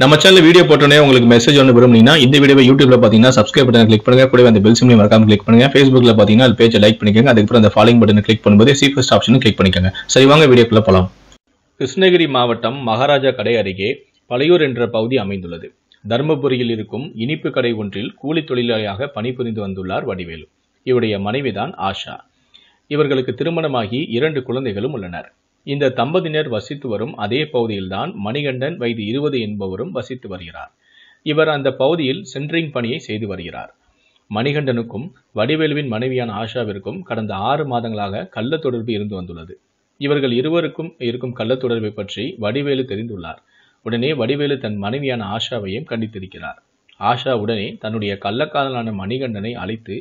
நம்ம channel video போட்டோன்னே உங்களுக்கு மெசேஜ் ஒன்று விரும்புனீங்கன்னா இந்த வீடியோ யூடியூப்ல பார்த்தீங்கன்னா சப்ஸ்கிரைப் பட்டன் கிளிக் பண்ணுங்க கூட அந்த பெல் சிம்லையும் மறக்காம கிளிக் பண்ணுங்க ஃபேஸ்புக்ல பார்த்தீங்கன்னா அது பேஜை லைக் பண்ணிக்கோங்க அதுக்கப்புறம் அந்த ஃபாலோயிங் பட்டன் கிளிக் பண்ணும்போது சி ஃபர்ஸ்ட் ஆப்ஷன் கிளிக் பண்ணிக்கோங்க சரி வாங்க வீடியோக்குள்ள போகலாம் கிருஷ்ணகிரி மாவட்டம் மகாராஜா கடை அருகே பழையூர் என்ற பகுதி அமைந்துள்ளது தர்மபுரியில் இருக்கும் இனிப்பு கடை ஒன்றில் கூலி தொழிலாளியாக பணிபுரிந்து வந்துள்ளார் வடிவேலு இவருடைய மனைவிதான் ஆஷா இவர்களுக்கு திருமணமாகி இரண்டு குழந்தைகளும் உள்ளனர் இந்த தம்பதியினர் வசித்து வரும் அதே பகுதியில்தான் மணிகண்டன் வயது இருபது என்பவரும் வசித்து வருகிறார் இவர் அந்த பகுதியில் சென்ட்ரிங் பணியை செய்து வருகிறார் மணிகண்டனுக்கும் வடிவேலுவின் மனைவியான ஆஷாவிற்கும் கடந்த ஆறு மாதங்களாக கள்ள தொடர்பு இருந்து வந்துள்ளது இவர்கள் இருவருக்கும் இருக்கும் கள்ள தொடர்பை பற்றி வடிவேலு தெரிந்துள்ளார் உடனே வடிவேலு தன் மனைவியான ஆஷாவையும் கண்டித்திருக்கிறார் ஆஷா உடனே தன்னுடைய கள்ளக்காதலான மணிகண்டனை அழைத்து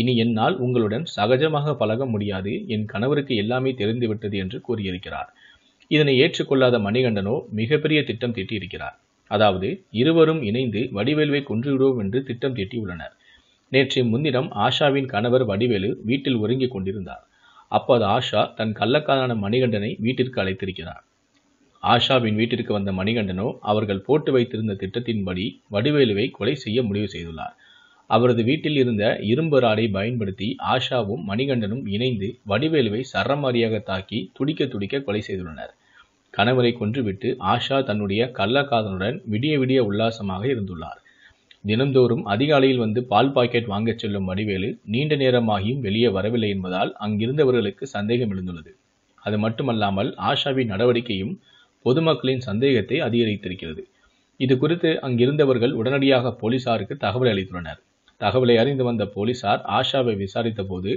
இனி என்னால் உங்களுடன் சகஜமாக பழக முடியாது என் கணவருக்கு எல்லாமே தெரிந்துவிட்டது என்று கூறியிருக்கிறார் இதனை ஏற்றுக்கொள்ளாத மணிகண்டனோ மிகப்பெரிய திட்டம் தீட்டியிருக்கிறார் அதாவது இருவரும் இணைந்து வடிவேலுவை கொன்றுவிடுவோம் என்று திட்டம் தீட்டியுள்ளனர் நேற்று முன்தினம் ஆஷாவின் கணவர் வடிவேலு வீட்டில் ஒருங்கிக் கொண்டிருந்தார் அப்போது ஆஷா தன் கள்ளக்காரான மணிகண்டனை வீட்டிற்கு அழைத்திருக்கிறார் ஆஷாவின் வீட்டிற்கு வந்த மணிகண்டனோ அவர்கள் போட்டு வைத்திருந்த திட்டத்தின்படி வடிவேலுவை கொலை செய்ய முடிவு செய்துள்ளார் அவரது வீட்டில் இருந்த இரும்பு ராடை பயன்படுத்தி ஆஷாவும் மணிகண்டனும் இணைந்து வடிவேலுவை சரமாரியாக தாக்கி துடிக்க துடிக்க கொலை செய்துள்ளனர் கணவரை கொன்றுவிட்டு ஆஷா தன்னுடைய கள்ளக்காதனுடன் விடிய விடிய உல்லாசமாக இருந்துள்ளார் தினந்தோறும் அதிகாலையில் வந்து பால் பாக்கெட் வாங்கச் செல்லும் வடிவேலு நீண்ட நேரமாகியும் வெளியே வரவில்லை என்பதால் அங்கிருந்தவர்களுக்கு சந்தேகம் எழுந்துள்ளது அது மட்டுமல்லாமல் ஆஷாவின் நடவடிக்கையும் பொதுமக்களின் சந்தேகத்தை அதிகரித்திருக்கிறது இது குறித்து அங்கிருந்தவர்கள் உடனடியாக போலீசாருக்கு தகவல் அளித்துள்ளனர் தகவலை அறிந்து வந்த போலீசார் ஆஷாவை விசாரித்த போது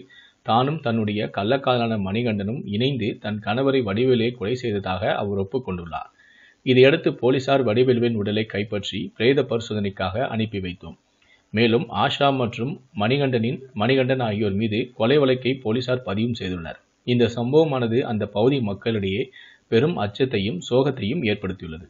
தானும் தன்னுடைய கள்ளக்காதலான மணிகண்டனும் இணைந்து தன் கணவரை வடிவேலுவை கொலை செய்ததாக அவர் ஒப்புக்கொண்டுள்ளார் இதையடுத்து போலீசார் வடிவேலுவின் உடலை கைப்பற்றி பிரேத பரிசோதனைக்காக அனுப்பி வைத்தோம் மேலும் ஆஷா மற்றும் மணிகண்டனின் மணிகண்டன் ஆகியோர் மீது கொலை வழக்கை போலீசார் பதிவும் செய்துள்ளனர் இந்த சம்பவமானது அந்த பகுதி மக்களிடையே பெரும் அச்சத்தையும் சோகத்தையும் ஏற்படுத்தியுள்ளது